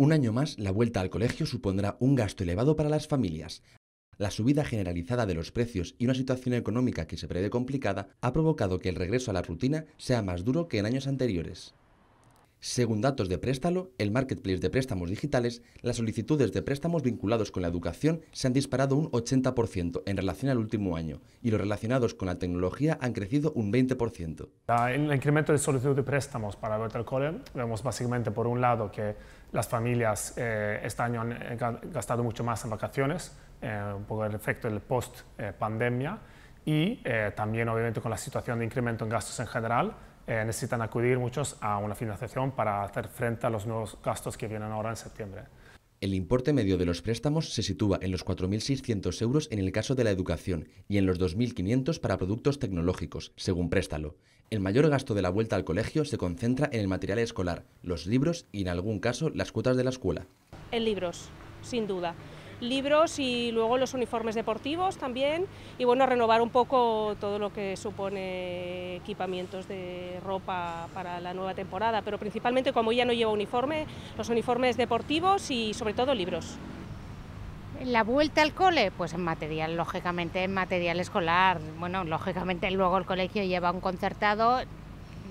Un año más, la vuelta al colegio supondrá un gasto elevado para las familias. La subida generalizada de los precios y una situación económica que se prevé complicada ha provocado que el regreso a la rutina sea más duro que en años anteriores. Según datos de Préstalo, el marketplace de préstamos digitales, las solicitudes de préstamos vinculados con la educación se han disparado un 80% en relación al último año y los relacionados con la tecnología han crecido un 20%. El incremento de solicitudes de préstamos para Better al vemos básicamente por un lado que las familias eh, este año han eh, gastado mucho más en vacaciones, eh, un poco el efecto del post-pandemia y también obviamente con la situación de incremento en gastos en general eh, necesitan acudir muchos a una financiación para hacer frente a los nuevos gastos que vienen ahora en septiembre. El importe medio de los préstamos se sitúa en los 4.600 euros en el caso de la educación y en los 2.500 para productos tecnológicos, según préstalo. El mayor gasto de la vuelta al colegio se concentra en el material escolar, los libros y, en algún caso, las cuotas de la escuela. En libros, sin duda libros y luego los uniformes deportivos también y bueno, renovar un poco todo lo que supone equipamientos de ropa para la nueva temporada, pero principalmente como ya no lleva uniforme, los uniformes deportivos y sobre todo libros. La vuelta al cole, pues en material, lógicamente en material escolar. Bueno, lógicamente luego el colegio lleva un concertado,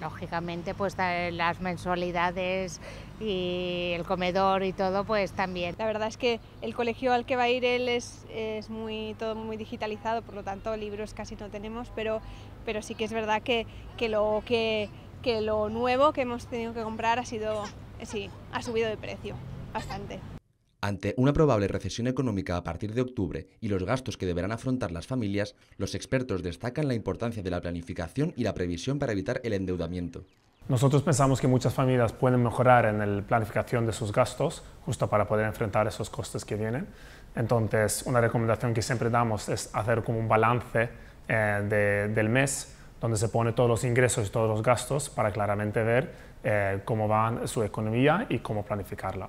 lógicamente pues las mensualidades y el comedor y todo pues también. La verdad es que el colegio al que va a ir él es, muy, todo muy digitalizado, por lo tanto libros casi no tenemos, pero, sí que es verdad que, lo, que lo nuevo que hemos tenido que comprar ha sido, sí, ha subido de precio bastante. Ante una probable recesión económica a partir de octubre y los gastos que deberán afrontar las familias, los expertos destacan la importancia de la planificación y la previsión para evitar el endeudamiento. Nosotros pensamos que muchas familias pueden mejorar en la planificación de sus gastos justo para poder enfrentar esos costes que vienen. Entonces, una recomendación que siempre damos es hacer como un balance eh, del mes donde se pone todos los ingresos y todos los gastos para claramente ver eh, cómo va su economía y cómo planificarla.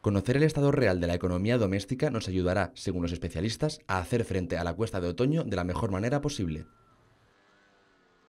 Conocer el estado real de la economía doméstica nos ayudará, según los especialistas, a hacer frente a la cuesta de otoño de la mejor manera posible.